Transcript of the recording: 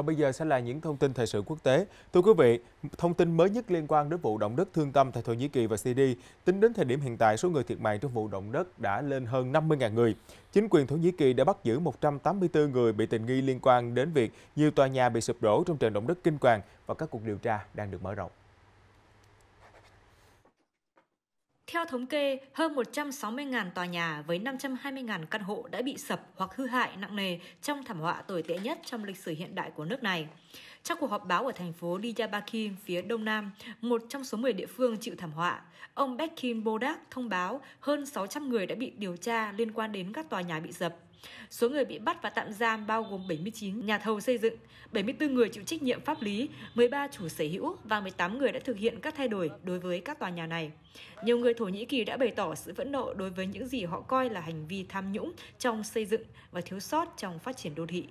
Còn bây giờ sẽ là những thông tin thời sự quốc tế. Thưa quý vị, thông tin mới nhất liên quan đến vụ động đất thương tâm tại Thổ Nhĩ Kỳ và Syria. Tính đến thời điểm hiện tại, số người thiệt mạng trong vụ động đất đã lên hơn 50.000 người. Chính quyền Thổ Nhĩ Kỳ đã bắt giữ 184 người bị tình nghi liên quan đến việc nhiều tòa nhà bị sụp đổ trong trận động đất kinh hoàng và các cuộc điều tra đang được mở rộng. Theo thống kê, hơn 160.000 tòa nhà với 520.000 căn hộ đã bị sập hoặc hư hại nặng nề trong thảm họa tồi tệ nhất trong lịch sử hiện đại của nước này. Trong cuộc họp báo ở thành phố Diyarbakir phía đông nam, một trong số 10 địa phương chịu thảm họa, ông Bekin Bodak thông báo hơn 600 người đã bị điều tra liên quan đến các tòa nhà bị dập. Số người bị bắt và tạm giam bao gồm 79 nhà thầu xây dựng, 74 người chịu trách nhiệm pháp lý, 13 chủ sở hữu và 18 người đã thực hiện các thay đổi đối với các tòa nhà này. Nhiều người Thổ Nhĩ Kỳ đã bày tỏ sự phẫn nộ đối với những gì họ coi là hành vi tham nhũng trong xây dựng và thiếu sót trong phát triển đô thị.